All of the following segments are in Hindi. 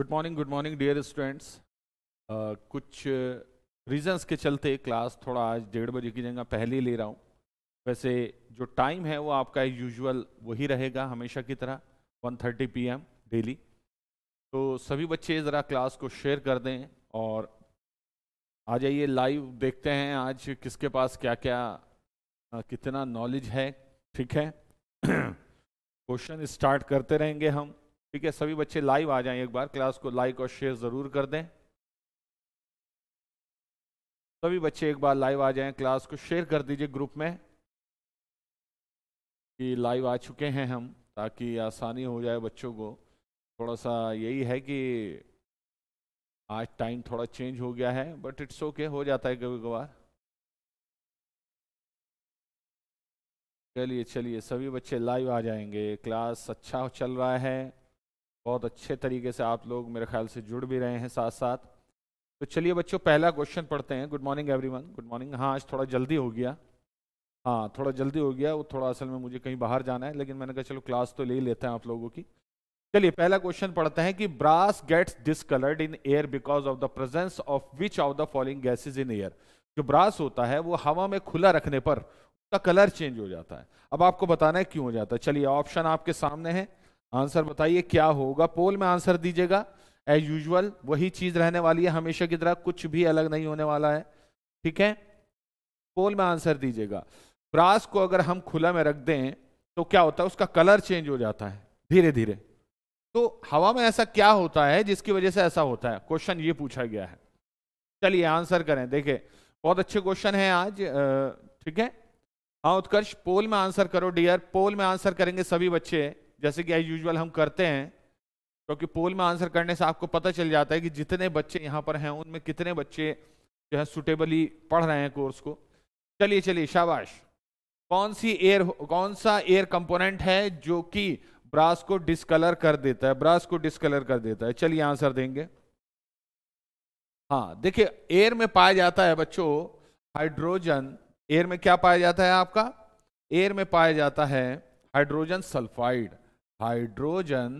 Good morning good morning dear students कुछ रीजंस uh, के चलते क्लास थोड़ा आज डेढ़ बजे की जगह पहले ले रहा हूँ वैसे जो टाइम है वो आपका यूजुअल वही रहेगा हमेशा की तरह 1:30 थर्टी पी डेली तो सभी बच्चे ज़रा क्लास को शेयर कर दें और आ जाइए लाइव देखते हैं आज किसके पास क्या क्या uh, कितना नॉलेज है ठीक है क्वेश्चन स्टार्ट करते रहेंगे हम ठीक है सभी बच्चे लाइव आ जाएं एक बार क्लास को लाइक और शेयर ज़रूर कर दें सभी बच्चे एक बार लाइव आ जाएं क्लास को शेयर कर दीजिए ग्रुप में कि लाइव आ चुके हैं हम ताकि आसानी हो जाए बच्चों को थोड़ा सा यही है कि आज टाइम थोड़ा चेंज हो गया है बट इट्स ओके हो जाता है कभी कभार चलिए चलिए सभी बच्चे लाइव आ जाएंगे क्लास अच्छा चल रहा है बहुत अच्छे तरीके से आप लोग मेरे ख्याल से जुड़ भी रहे हैं साथ साथ तो चलिए बच्चों पहला क्वेश्चन पढ़ते हैं good morning everyone good morning हाँ आज थोड़ा जल्दी हो गया हाँ थोड़ा जल्दी हो गया वो थोड़ा असल में मुझे कहीं बाहर जाना है लेकिन मैंने कहा चलो क्लास तो ले लेते हैं आप लोगों की चलिए पहला क्वेश्चन पढ़ते हैं कि brass gets discoloured in air because of the presence of which of the following gases in air जो ब्रास होता है वो हवा में खुला रखने पर उसका कलर चेंज हो जाता है अब आपको बताना है क्यों हो जाता है चलिए ऑप्शन आपके सामने है आंसर बताइए क्या होगा पोल में आंसर दीजिएगा एज यूजल वही चीज रहने वाली है हमेशा की तरह कुछ भी अलग नहीं होने वाला है ठीक है पोल में आंसर दीजिएगा ब्रास को अगर हम खुला में रख दें तो क्या होता है उसका कलर चेंज हो जाता है धीरे धीरे तो हवा में ऐसा क्या होता है जिसकी वजह से ऐसा होता है क्वेश्चन ये पूछा गया है चलिए आंसर करें देखे बहुत अच्छे क्वेश्चन है आज ठीक है हाँ उत्कर्ष पोल में आंसर करो डियर पोल में आंसर करेंगे सभी बच्चे जैसे कि एज यूजल हम करते हैं क्योंकि पोल में आंसर करने से आपको पता चल जाता है कि जितने बच्चे यहाँ पर हैं उनमें कितने बच्चे जो है सुटेबली पढ़ रहे हैं कोर्स को चलिए चलिए शाबाश कौन सी एयर कौन सा एयर कंपोनेंट है जो कि ब्रास को डिसकलर कर देता है ब्रास को डिसकलर कर देता है चलिए आंसर देंगे हाँ देखिए एयर में पाया जाता है बच्चों हाइड्रोजन एयर में क्या पाया जाता है आपका एयर में पाया जाता है हाइड्रोजन सल्फाइड हाइड्रोजन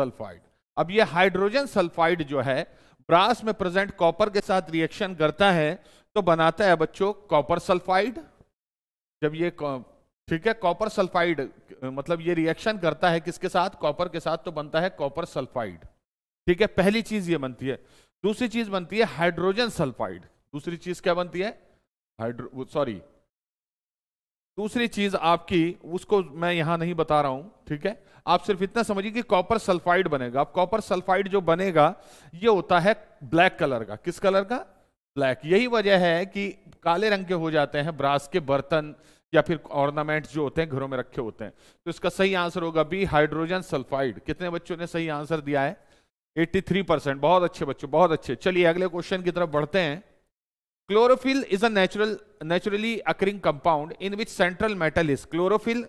सल्फाइड अब ये हाइड्रोजन सल्फाइड जो है ब्रास में प्रेजेंट कॉपर के साथ रिएक्शन करता है तो बनाता है बच्चों कॉपर सल्फाइड जब ये ठीक है कॉपर सल्फाइड मतलब ये रिएक्शन करता है किसके साथ कॉपर के साथ तो बनता है कॉपर सल्फाइड ठीक है पहली चीज ये बनती है दूसरी चीज बनती है हाइड्रोजन सल्फाइड दूसरी चीज क्या बनती है हाइड्रो सॉरी दूसरी चीज आपकी उसको मैं यहां नहीं बता रहा हूं ठीक है आप सिर्फ इतना समझिए कि कॉपर सल्फाइड बनेगा आप कॉपर सल्फाइड जो बनेगा ये होता है ब्लैक कलर का किस कलर का ब्लैक यही वजह है कि काले रंग के हो जाते हैं ब्रास के बर्तन या फिर ऑर्नामेंट जो होते हैं घरों में रखे होते हैं तो इसका सही आंसर होगा बी हाइड्रोजन सल्फाइड कितने बच्चों ने सही आंसर दिया है 83 परसेंट बहुत अच्छे बच्चों बहुत अच्छे चलिए अगले क्वेश्चन की तरफ बढ़ते हैं Chlorophyll is a natural, naturally occurring compound in which central metal is. Chlorophyll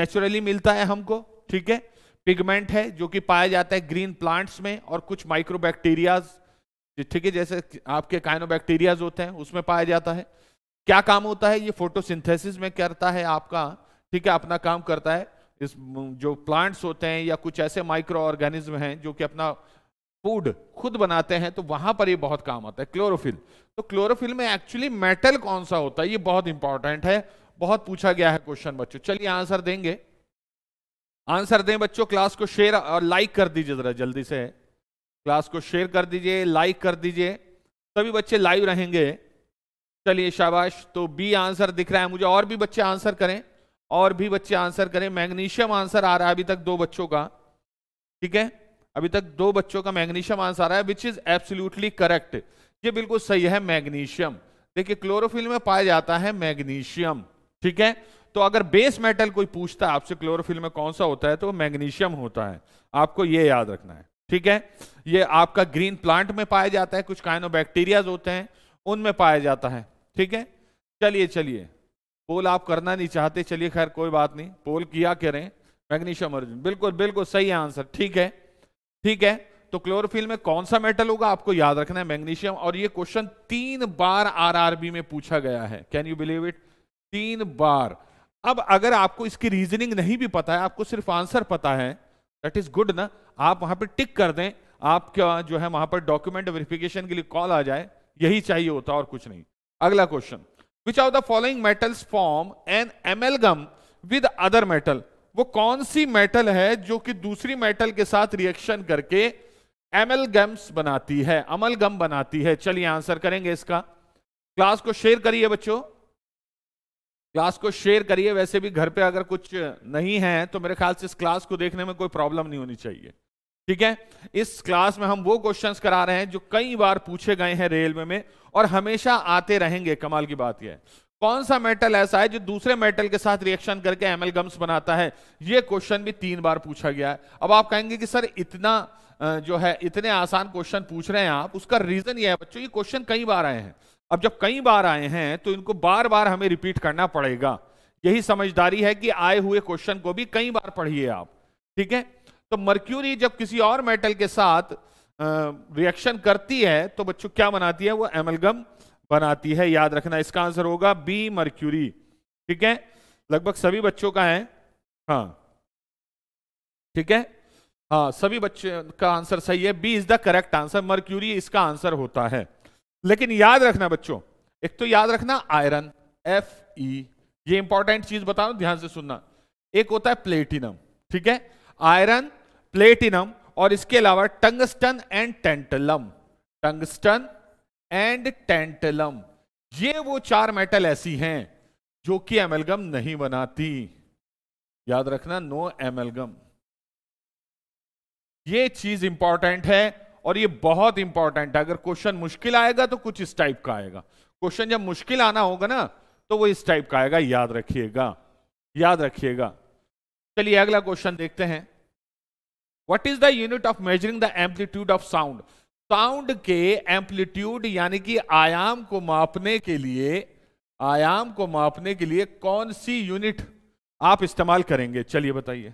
naturally मिलता है हमको ठीक है पिगमेंट है जो कि पाया जाता है ग्रीन प्लांट्स में और कुछ माइक्रोबैक्टीरियाज ठीक है जैसे आपके काइनोबैक्टीरियाज होते हैं उसमें पाया जाता है क्या काम होता है ये फोटोसिंथेसिस में करता है आपका ठीक है अपना काम करता है इस जो प्लांट्स होते हैं या कुछ ऐसे माइक्रो ऑर्गेनिज्म हैं जो कि अपना फूड खुद बनाते हैं तो वहां पर ये बहुत काम आता है क्लोरोफिल तो क्लोरोफिल में एक्चुअली मेटल कौन सा होता है ये बहुत इंपॉर्टेंट है बहुत पूछा गया है क्वेश्चन बच्चों चलिए आंसर देंगे आंसर दें बच्चों क्लास को शेयर और लाइक कर दीजिए जरा जल्दी से क्लास को शेयर कर दीजिए लाइक कर दीजिए सभी बच्चे लाइव रहेंगे चलिए शाबाश तो बी आंसर दिख रहा है मुझे और भी बच्चे आंसर करें और भी बच्चे आंसर करें मैग्नीशियम आंसर आ रहा है अभी तक दो बच्चों का ठीक है अभी तक दो बच्चों का मैग्नीशियम आंसर आ रहा है विच इज एब्सोल्युटली करेक्ट ये बिल्कुल सही है मैग्नीशियम देखिए क्लोरोफिल में पाया जाता है मैग्नीशियम ठीक है तो अगर बेस मेटल कोई पूछता है आपसे क्लोरोफिल में कौन सा होता है तो मैग्नीशियम होता है आपको ये याद रखना है ठीक है ये आपका ग्रीन प्लांट में पाया जाता है कुछ काइनो बैक्टीरियाज होते हैं उनमें पाया जाता है ठीक है चलिए चलिए पोल आप करना नहीं चाहते चलिए खैर कोई बात नहीं पोल किया करें मैग्नीशियम अर्जुन बिल्कुल बिल्कुल सही आंसर ठीक है ठीक है तो क्लोरोफिल में कौन सा मेटल होगा आपको याद रखना है मैग्नीशियम और ये क्वेश्चन तीन बार आरआरबी में पूछा गया है कैन यू बिलीव इट तीन बार अब अगर आपको इसकी रीजनिंग नहीं भी पता है आपको सिर्फ आंसर पता है दैट इज गुड ना आप वहां पर टिक कर दें आपका जो है वहां पर डॉक्यूमेंट वेरिफिकेशन के लिए कॉल आ जाए यही चाहिए होता और कुछ नहीं अगला question which are the following metals form an amalgam with other metal वो कौन सी मेटल है जो कि दूसरी मेटल के साथ रिएक्शन करके एमएल गम्स बनाती है अमल गम बनाती है चलिए आंसर करेंगे इसका क्लास को शेयर करिए बच्चों क्लास को शेयर करिए वैसे भी घर पे अगर कुछ नहीं है तो मेरे ख्याल से इस क्लास को देखने में कोई प्रॉब्लम नहीं होनी चाहिए ठीक है इस क्लास में हम वो क्वेश्चंस करा रहे हैं जो कई बार पूछे गए हैं रेलवे में, में और हमेशा आते रहेंगे कमाल की बात यह है कौन सा मेटल ऐसा है जो दूसरे मेटल के साथ रिएक्शन करके एमलगम्स बनाता है यह क्वेश्चन भी तीन बार पूछा गया है अब आप कहेंगे कि सर इतना जो है इतने आसान क्वेश्चन पूछ रहे हैं आप उसका रीजन यह है बच्चों ये क्वेश्चन कई बार आए हैं अब जब कई बार आए हैं तो इनको बार बार हमें रिपीट करना पड़ेगा यही समझदारी है कि आए हुए क्वेश्चन को भी कई बार पढ़िए आप ठीक है तो मर्क्यूरी जब किसी और मेटल के साथ रिएक्शन करती है तो बच्चों क्या बनाती है वो एमलगम बनाती है याद रखना इसका आंसर होगा बी मर्क्यूरी ठीक है लगभग सभी बच्चों का है हाँ ठीक है हाँ सभी बच्चे का आंसर सही है B is the correct answer mercury इसका आंसर होता है लेकिन याद रखना बच्चों एक तो याद रखना आयरन एफ ई ये इंपॉर्टेंट चीज बता ध्यान से सुनना एक होता है प्लेटिनम ठीक है आयरन प्लेटिनम और इसके अलावा tungsten and tantalum tungsten and tantalum ये वो चार मेटल ऐसी हैं जो कि एमलगम नहीं बनाती याद रखना नो एमलगम ये चीज इंपॉर्टेंट है और ये बहुत इंपॉर्टेंट है अगर क्वेश्चन मुश्किल आएगा तो कुछ इस टाइप का आएगा क्वेश्चन जब मुश्किल आना होगा ना तो वो इस टाइप का आएगा याद रखिएगा याद रखिएगा चलिए अगला क्वेश्चन देखते हैं what is the unit of measuring the amplitude of sound sound के एम्पलीट्यूड यानी कि आयाम को मापने के लिए आयाम को मापने के लिए कौन सी यूनिट आप इस्तेमाल करेंगे चलिए बताइए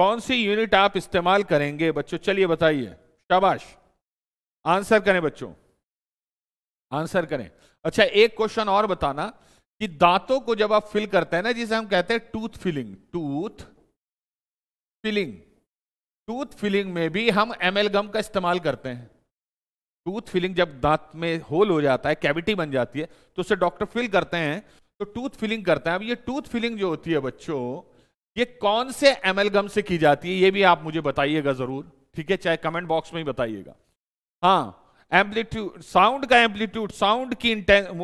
कौन सी यूनिट आप इस्तेमाल करेंगे बच्चों चलिए बताइए शाबाश आंसर करें बच्चों आंसर करें अच्छा एक क्वेश्चन और बताना कि दांतों को जब आप फिल करते हैं ना जिसे हम कहते हैं tooth filling tooth filling tooth filling में भी हम एम का इस्तेमाल करते हैं टूथ फिलिंग जब दांत में होल हो जाता है कैविटी बन जाती है तो उसे डॉक्टर फिल करते हैं तो टूथ फिलिंग करते हैं अब ये टूथ फिलिंग जो होती है बच्चों ये कौन से एमेलगम से की जाती है ये भी आप मुझे बताइएगा जरूर ठीक है चाहे कमेंट बॉक्स में ही बताइएगा हाँ एम्पलीट्यूड साउंड का एम्पलीट्यूड साउंड की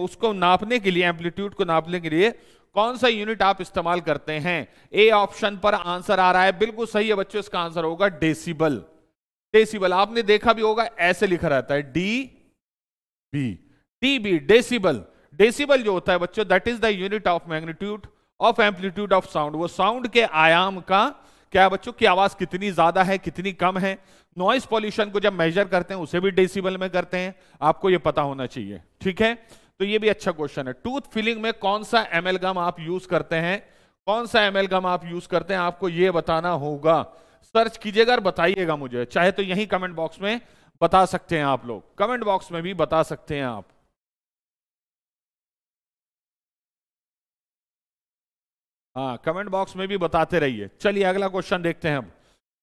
उसको नापने के लिए एम्पलीट्यूड को नापने के लिए कौन सा यूनिट आप इस्तेमाल करते हैं ए ऑप्शन पर आंसर आ रहा है बिल्कुल सही है बच्चों इसका आंसर होगा डेसिबल डेसिबल आपने देखा भी होगा ऐसे लिखा रहता है D B D B decibel decibel जो होता है बच्चों that is the unit of magnitude of amplitude of sound वो साउंड के आयाम का क्या है बच्चों की आवाज कितनी ज्यादा है कितनी कम है नॉइस पॉल्यूशन को जब मेजर करते हैं उसे भी डेसिबल में करते हैं आपको ये पता होना चाहिए ठीक है तो ये भी अच्छा क्वेश्चन है टूथ फिलिंग में कौन सा एमएलगम आप यूज करते हैं कौन सा एमएलगम आप यूज करते हैं आपको ये बताना होगा सर्च कीजिएगा और बताइएगा मुझे चाहे तो यही कमेंट बॉक्स में बता सकते हैं आप लोग कमेंट बॉक्स में भी बता सकते हैं आप हाँ कमेंट बॉक्स में भी बताते रहिए चलिए अगला क्वेश्चन देखते हैं हम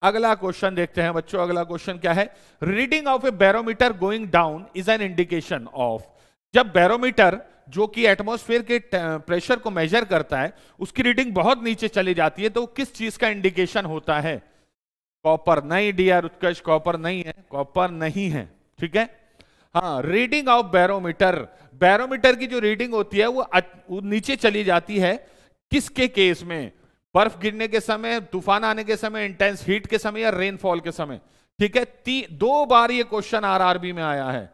अगला क्वेश्चन देखते हैं बच्चों अगला क्वेश्चन क्या है reading of a barometer going down is an indication of जब बैरोमीटर जो कि एटमॉस्फेयर के प्रेशर को मेजर करता है उसकी रीडिंग बहुत नीचे चली जाती है तो किस चीज का इंडिकेशन होता है कॉपर नहीं डी आर उत्कर्ष कॉपर नहीं है कॉपर नहीं है ठीक है हाँ रीडिंग ऑफ बैरोमीटर बैरोमीटर की जो रीडिंग होती है वो, वो नीचे चली जाती है किसके केस में बर्फ गिरने के समय तूफान आने के समय इंटेंस हीट के समय या रेनफॉल के समय ठीक है ती, दो बार ये क्वेश्चन आरआरबी में आया है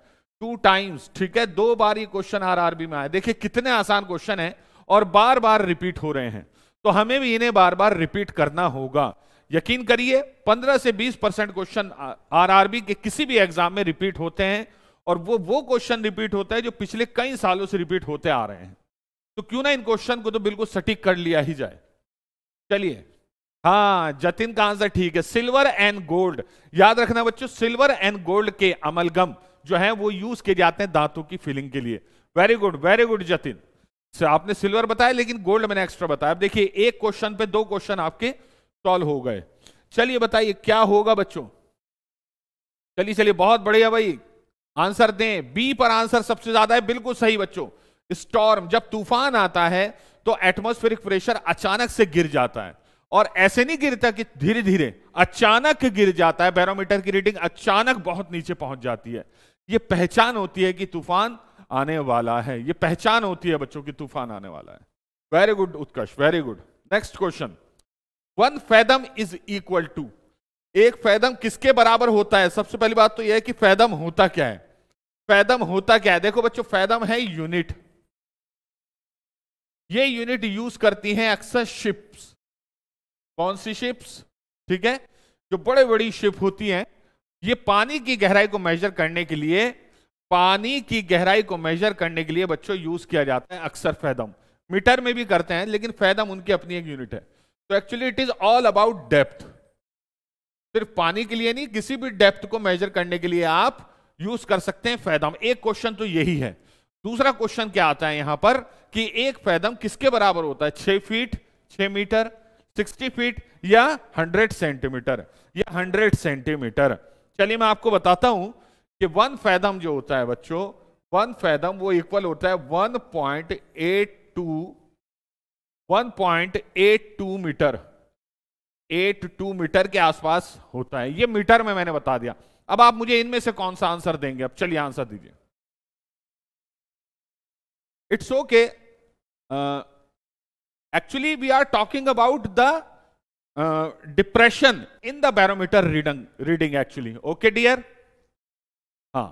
टू टाइम्स ठीक है दो बार ये क्वेश्चन आरआरबी में आया देखिए कितने आसान क्वेश्चन है और बार बार रिपीट हो रहे हैं तो हमें भी इन्हें बार बार रिपीट करना होगा यकीन करिए 15 से 20 परसेंट क्वेश्चन आरआरबी के किसी भी एग्जाम में रिपीट होते हैं और वो वो क्वेश्चन रिपीट होता है जो पिछले कई सालों से रिपीट होते आ रहे हैं तो क्यों ना इन क्वेश्चन को तो बिल्कुल सटीक कर लिया ही जाए चलिए हाँ जतिन का आंसर ठीक है सिल्वर एंड गोल्ड याद रखना बच्चों सिल्वर एंड गोल्ड के अमलगम जो है वो यूज किए जाते हैं दांतों की फिलिंग के लिए very good very good Jatin आपने सिल्वर बताया लेकिन गोल्ड मैंने एक्स्ट्रा बताया अब देखिए एक क्वेश्चन पे दो क्वेश्चन आपके इंस्टॉल हो गए चलिए बताइए क्या होगा बच्चों चलिए चलिए बहुत बढ़िया भाई आंसर दें बी पर आंसर सबसे ज्यादा है बिल्कुल सही बच्चों स्टॉर्म जब तूफान आता है तो एटमोस्फेरिक प्रेशर अचानक से गिर जाता है और ऐसे नहीं गिरता कि धीरे धीरे अचानक गिर जाता है बैरोमीटर की रीडिंग अचानक बहुत नीचे पहुंच जाती है यह पहचान होती है कि तूफान आने वाला है यह पहचान होती है बच्चों की तूफान आने वाला है very good Utkarsh very good next question one fathom is equal to एक फैदम किसके बराबर होता है सबसे पहली बात तो यह है कि फैदम होता क्या है फैदम होता क्या है देखो बच्चों फैदम है यूनिट ये यूनिट यूज करती हैं अक्सर शिप्स कौन सी शिप्स ठीक है जो बड़े बड़ी शिप होती हैं ये पानी की गहराई को मेजर करने के लिए पानी की गहराई को मेजर करने के लिए बच्चों यूज किया जाता है अक्सर फैदम मीटर में भी करते हैं लेकिन फैदम उनकी अपनी एक यूनिट है तो actually it is all about depth सिर्फ पानी के लिए नहीं किसी भी डेप्थ को मेजर करने के लिए आप यूज कर सकते हैं फैदम एक क्वेश्चन तो यही है दूसरा क्वेश्चन क्या आता है यहां पर कि एक फैदम किसके बराबर होता है छह फीट छह मीटर सिक्सटी फीट या हंड्रेड सेंटीमीटर या हंड्रेड सेंटीमीटर चलिए मैं आपको बताता हूं कि वन फैदम जो होता है बच्चों वन फैदम वो इक्वल होता है one point eight two 1.82 metre 82 metre के आसपास होता है ये मीटर में मैंने बता दिया अब आप मुझे इनमें से कौन सा आंसर देंगे अब चलिए आंसर दीजिए it's okay actually we are talking about the depression in the barometer reading reading actually okay dear हाँ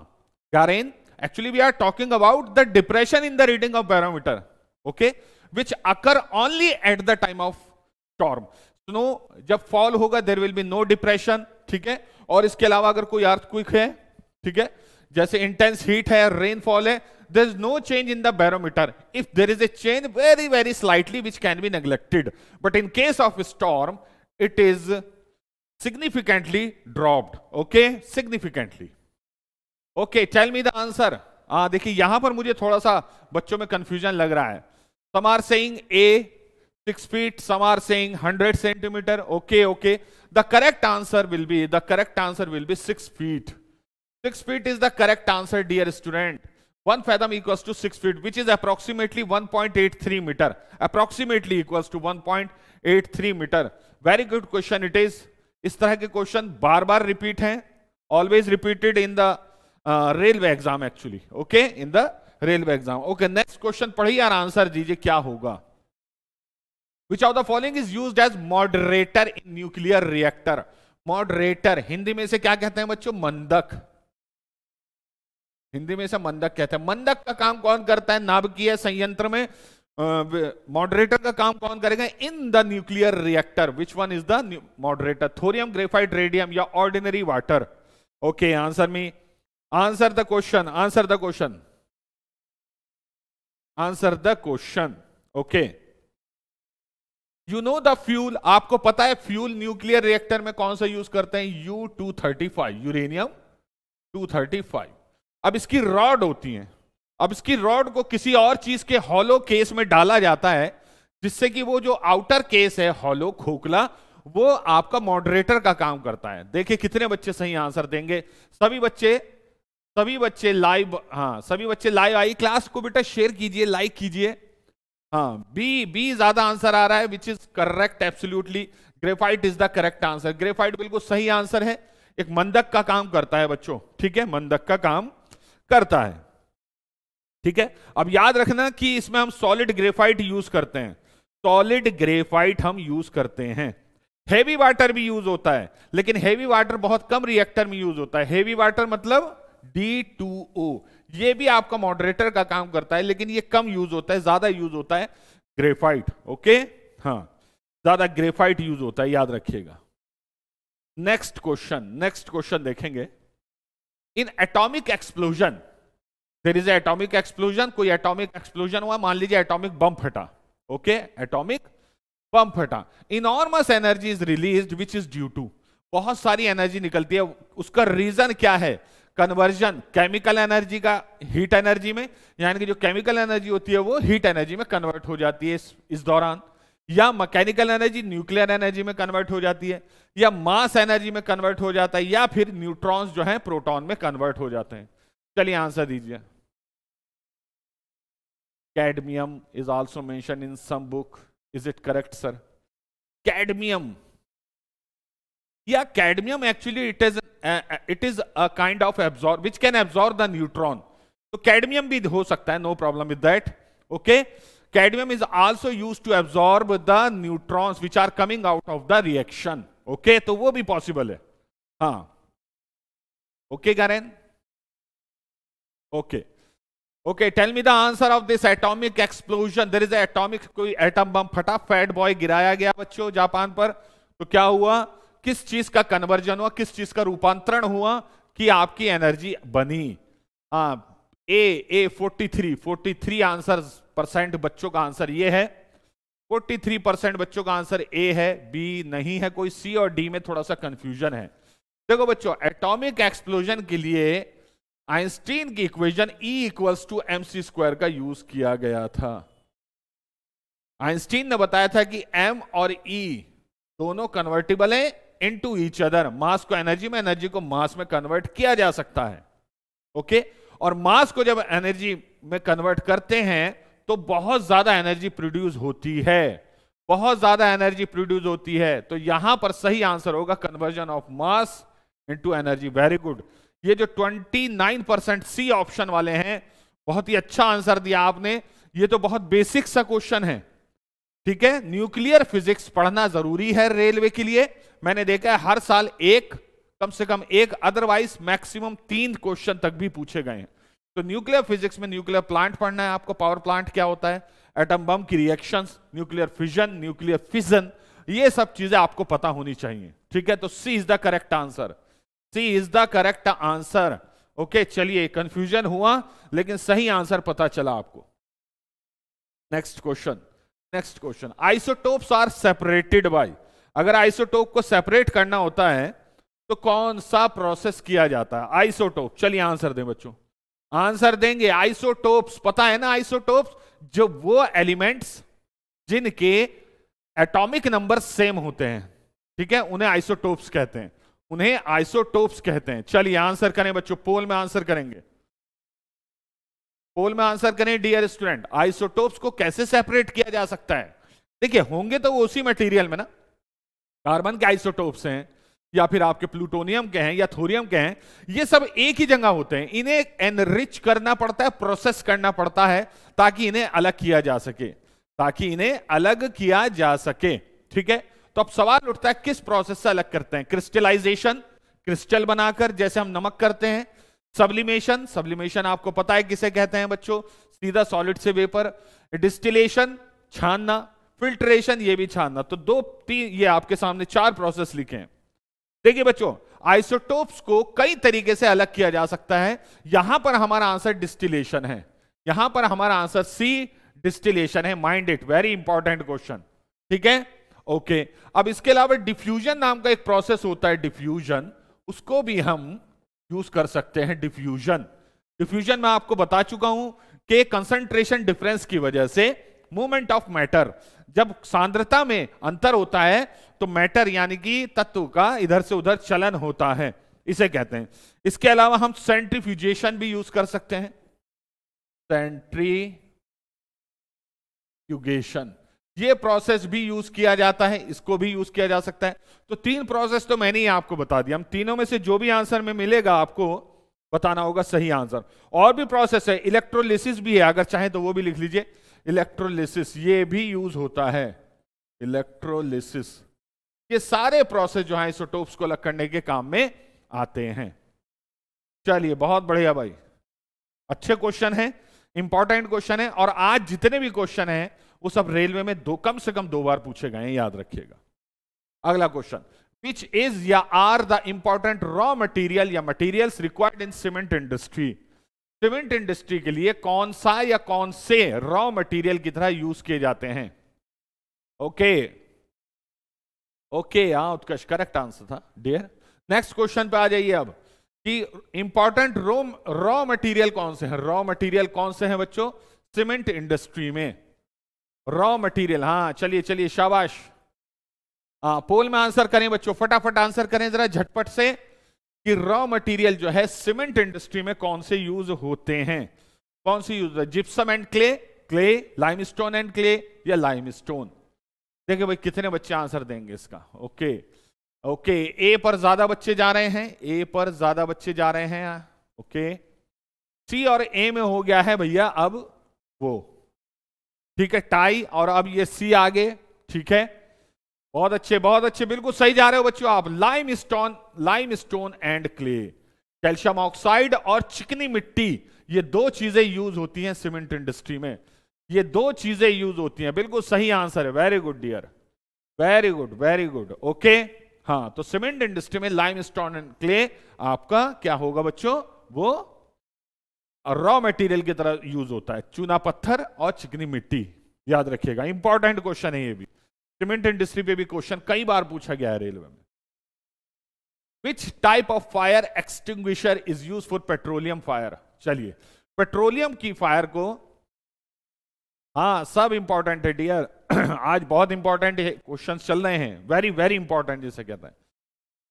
गारेन actually we are talking about the depression in the reading of barometer okay which occur only at the time of storm snow जब फॉल होगा there will be no depression ठीक है और इसके अलावा अगर कोई अर्थ क्विक है ठीक है जैसे इंटेंस हीट है रेनफॉल है there is no change in the barometer if there is a change very very slightly which can be neglected but in case of storm it is significantly dropped okay significantly okay tell me the answer हाँ देखिए यहां पर मुझे थोड़ा सा बच्चों में कंफ्यूजन लग रहा है Some are saying A, 6 feet. Some are saying 100 centimeter. Okay, okay. The correct answer will be, the correct answer will be 6 feet. 6 feet is the correct answer, dear student. 1 fathom equals to 6 feet, which is approximately 1.83 meter. Approximately equals to 1.83 meter. Very good question it is. Is तरह a question bar बार रिपीट हैं always repeated in the railway exam actually railway exam okay next question पढ़िए यार आंसर दीजिए क्या होगा which of the following is use as moderator in nuclear reactor moderator Hindi में से क्या कहते हैं बच्चों मंदक हिंदी में से मंदक कहते हैं मंदक का काम कौन करता है नाभिकीय संयंत्र में मॉडरेटर uh, का काम कौन करेगा in the nuclear reactor which one is the moderator thorium graphite radium या ordinary water okay answer me answer the question answer the question answer the question okay you know the fuel आपको पता है फ्यूल न्यूक्लियर रिएक्टर में कौन सा यूज करते हैं U two thirty five uranium two thirty five अब इसकी रॉड होती है अब इसकी रॉड को किसी और चीज के हॉलो केस में डाला जाता है जिससे कि वो जो आउटर केस है हॉलो खोखला वो आपका मॉडरेटर का काम करता है देखिए कितने बच्चे सही आंसर देंगे सभी बच्चे सभी बच्चे लाइव हाँ सभी बच्चे लाइव आई क्लास को बेटा शेयर कीजिए लाइक कीजिए हाँ बी बी ज्यादा आंसर आ रहा है which is correct absolutely graphite is the correct answer graphite बिल्कुल सही आंसर है एक मंदक का काम करता है बच्चों ठीक है मंदक का काम करता है ठीक है अब याद रखना कि इसमें हम सॉलिड ग्रेफाइट यूज करते हैं सॉलिड ग्रेफाइट हम यूज करते हैं हेवी वाटर भी यूज होता है लेकिन हैवी वाटर बहुत कम रिएक्टर में यूज होता है हेवी वाटर मतलब डी टू ओ ये भी आपका मॉडरेटर का काम करता है लेकिन ये कम यूज होता है ज्यादा यूज होता है ग्रेफाइट ओके हाँ ज्यादा ग्रेफाइट यूज होता है याद रखिएगा नेक्स्ट क्वेश्चन नेक्स्ट क्वेश्चन देखेंगे in atomic explosion there is atomic explosion कोई एटॉमिक एक्सप्लोजन हुआ मान लीजिए एटॉमिक बम फटा ओके एटॉमिक बम फटा enormous energy is release which is due to बहुत सारी एनर्जी निकलती है उसका रीजन क्या है कन्वर्जन केमिकल एनर्जी का हीट एनर्जी में यानी कि जो केमिकल एनर्जी होती है वो हीट एनर्जी में कन्वर्ट हो जाती है इस, इस दौरान या मैकेनिकल एनर्जी न्यूक्लियर एनर्जी में कन्वर्ट हो जाती है या मास एनर्जी में कन्वर्ट हो जाता है या फिर न्यूट्रॉन्स जो है प्रोटॉन में कन्वर्ट हो जाते हैं चलिए आंसर दीजिए cadmium is also mention in some book is it correct sir cadmium yeah cadmium actually it is uh, it is a kind of absorb which can absorb the neutron so cadmium bhi ho sakta hai no problem with that okay cadmium is also used to absorb the neutrons which are coming out of the reaction okay to wo bhi possible hai ha okay garen okay okay tell me the answer of this atomic explosion there is a atomic koi atom bomb फटा फैट बॉय गिराया गया बच्चों जापान पर तो क्या हुआ किस चीज का कन्वर्जन हुआ किस चीज का रूपांतरण हुआ कि आपकी एनर्जी बनी आ, ए ए 43 43 आंसर परसेंट बच्चों का आंसर ये है 43 परसेंट बच्चों का आंसर ए है बी नहीं है कोई सी और डी में थोड़ा सा कंफ्यूजन है देखो बच्चों एटॉमिक एक्सप्लोजन के लिए आइंस्टीन की equation E equals to M C square का यूज किया गया था आइंस्टीन ने बताया था कि एम और e दोनों कन्वर्टेबल हैं into each other mass को एनर्जी में एनर्जी को मास में कन्वर्ट किया जा सकता है ओके okay? और मास को जब एनर्जी में कन्वर्ट करते हैं तो बहुत ज्यादा एनर्जी प्रोड्यूस होती है बहुत ज्यादा एनर्जी प्रोड्यूस होती है तो यहां पर सही आंसर होगा conversion of mass into energy very good ये जो 29 परसेंट सी ऑप्शन वाले हैं बहुत ही अच्छा आंसर दिया आपने ये तो बहुत बेसिक सा क्वेश्चन है ठीक है न्यूक्लियर फिजिक्स पढ़ना जरूरी है रेलवे के लिए मैंने देखा है हर साल एक कम से कम एक अदरवाइज मैक्सिमम तीन क्वेश्चन तक भी पूछे गए हैं तो न्यूक्लियर फिजिक्स में न्यूक्लियर प्लांट पढ़ना है आपको पावर प्लांट क्या होता है एटम बम की reaction nuclear fission nuclear fission ये सब चीजें आपको पता होनी चाहिए ठीक है तो C is the correct answer C is the correct answer okay चलिए कंफ्यूजन हुआ लेकिन सही आंसर पता चला आपको next question next question isotopes are separated by अगर आइसोटोप को सेपरेट करना होता है तो कौन सा प्रोसेस किया जाता है आइसोटोप चलिए आंसर दें बच्चों आंसर देंगे आइसोटोप्स पता है ना आइसोटोप्स जो वो एलिमेंट्स जिनके एटॉमिक नंबर सेम होते हैं ठीक है उन्हें आइसोटोप्स कहते हैं उन्हें आइसोटोप्स कहते हैं चलिए आंसर करें बच्चों पोल में आंसर करेंगे पोल में आंसर करें डियर स्टूडेंट आइसोटोप्स को कैसे सेपरेट किया जा सकता है देखिए होंगे तो वो उसी मटेरियल में ना कार्बन के आइसोटोप्स हैं या फिर आपके प्लूटोनियम के हैं या थोरियम के हैं ये सब एक ही जगह होते हैं इन्हें एनरिच करना पड़ता है प्रोसेस करना पड़ता है ताकि इन्हें अलग किया जा सके ताकि इन्हें अलग किया जा सके ठीक है तो अब सवाल उठता है किस प्रोसेस से अलग करते हैं क्रिस्टलाइजेशन क्रिस्टल बनाकर जैसे हम नमक करते हैं सब्लिमेशन सब्लिमेशन आपको पता है किसे कहते हैं बच्चों सीधा सॉलिड से वेपर डिस्टिलेशन छानना फिल्ट्रेशन ये भी छानना तो दो तीन ये आपके सामने चार प्रोसेस लिखे हैं देखिए बच्चों आइसोटोप्स को कई तरीके से अलग किया जा सकता है यहां पर हमारा आंसर डिस्टिलेशन है यहां पर हमारा आंसर सी डिस्टिलेशन है mind it very important question ठीक है ओके okay. अब इसके अलावा डिफ्यूजन नाम का एक प्रोसेस होता है डिफ्यूजन उसको भी हम यूज कर सकते हैं डिफ्यूजन डिफ्यूजन मैं आपको बता चुका हूं कि कंसंट्रेशन डिफरेंस की वजह से मूवमेंट ऑफ मैटर जब सांद्रता में अंतर होता है तो मैटर यानी कि तत्व का इधर से उधर चलन होता है इसे कहते हैं इसके अलावा हम सेंट्रीफ्यूजेशन भी यूज कर सकते हैं सेंट्रीफ्यूगेशन ये प्रोसेस भी यूज किया जाता है इसको भी यूज किया जा सकता है तो तीन प्रोसेस तो मैंने ही आपको बता दिया हम तीनों में से जो भी आंसर में मिलेगा आपको बताना होगा सही आंसर और भी प्रोसेस है इलेक्ट्रोलिसिस भी है अगर चाहे तो वो भी लिख लीजिए इलेक्ट्रोलिसिस ये भी यूज होता है इलेक्ट्रोलिसिस ये सारे प्रोसेस जो है इसोटोप्स को अलग करने के काम में आते हैं चलिए बहुत बढ़िया भाई अच्छे क्वेश्चन है इंपॉर्टेंट क्वेश्चन है और आज जितने भी क्वेश्चन हैं वो सब रेलवे में दो कम से कम दो बार पूछे गए हैं याद रखिएगा अगला क्वेश्चन विच इज या are the important raw material या materials required in cement industry cement industry के लिए कौन सा या कौन से रॉ मटेरियल की तरह यूज किए जाते हैं ओके ओके हाँ उत्कर्ष करेक्ट आंसर था डियर नेक्स्ट क्वेश्चन पे आ जाइए अब कि इंपॉर्टेंट रो रॉ मटेरियल कौन से हैं रॉ मटेरियल कौन से हैं बच्चों सीमेंट इंडस्ट्री में रॉ मटेरियल हाँ चलिए चलिए शाबाश हाँ पोल में आंसर करें बच्चों फटाफट आंसर करें जरा झटपट से कि रॉ मटेरियल जो है सीमेंट इंडस्ट्री में कौन से यूज होते हैं कौन से use gypsum and clay clay lime and clay या लाइम देखिए भाई कितने बच्चे आंसर देंगे इसका ओके ओके ए पर ज्यादा बच्चे जा रहे हैं ए पर ज्यादा बच्चे जा रहे हैं ओके सी और ए में हो गया है भैया अब वो ठीक है टाई और अब ये सी आगे ठीक है बहुत अच्छे बहुत अच्छे बिल्कुल सही जा रहे हो बच्चों आप limestone limestone and clay calcium oxide और चिकनी मिट्टी ये दो चीजें यूज होती हैं सीमेंट इंडस्ट्री में ये दो चीजें यूज होती हैं बिल्कुल सही आंसर है very good dear very good very good okay हाँ तो सीमेंट इंडस्ट्री में लाइम स्टोन एंड क्ले आपका क्या होगा बच्चों वो रॉ मटेरियल की तरह यूज होता है चूना पत्थर और चिकनी मिट्टी याद रखिएगा इंपॉर्टेंट क्वेश्चन है ये भी सीमेंट इंडस्ट्री पे भी क्वेश्चन कई बार पूछा गया है रेलवे में which type of fire extinguisher is use for petroleum fire चलिए पेट्रोलियम की फायर को हाँ सब इंपॉर्टेंट है डियर आज बहुत इंपॉर्टेंट क्वेश्चन चल रहे हैं वेरी वेरी इंपॉर्टेंट जिसे कहते हैं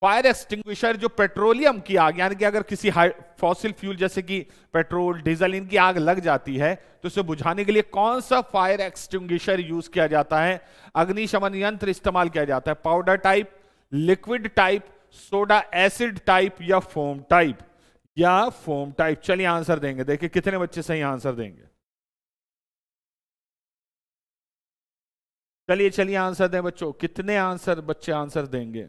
फायर एक्सटिंग्विशर जो पेट्रोलियम की आग यानी कि अगर किसी फॉसिल फ्यूल जैसे कि पेट्रोल डीजल इनकी आग लग जाती है तो इसे बुझाने के लिए कौन सा फायर एक्सटिंग्विशर यूज किया जाता है अग्निशमन यंत्र इस्तेमाल किया जाता है powder type liquid type soda acid type या फोम टाइप या फोम टाइप चलिए आंसर देंगे देखिए कितने बच्चे सही आंसर देंगे चलिए चलिए आंसर दें बच्चों कितने आंसर बच्चे आंसर देंगे